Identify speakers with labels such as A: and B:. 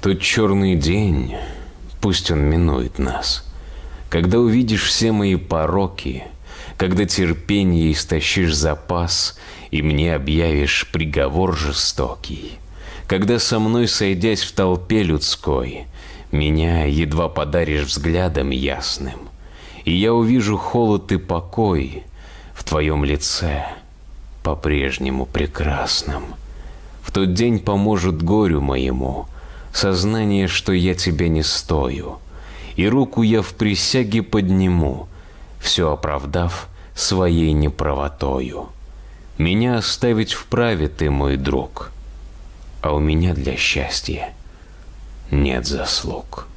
A: тот черный день, пусть он минует нас, когда увидишь все мои пороки, когда терпение истощишь запас, и мне объявишь приговор жестокий, когда со мной, сойдясь в толпе людской, меня едва подаришь взглядом ясным, и я увижу холод и покой в твоем лице по-прежнему прекрасном. В тот день поможет горю моему — сознание, что я тебе не стою, и руку я в присяге подниму, все оправдав своей неправотою. Меня оставить вправе ты, мой друг, а у меня для счастья нет заслуг.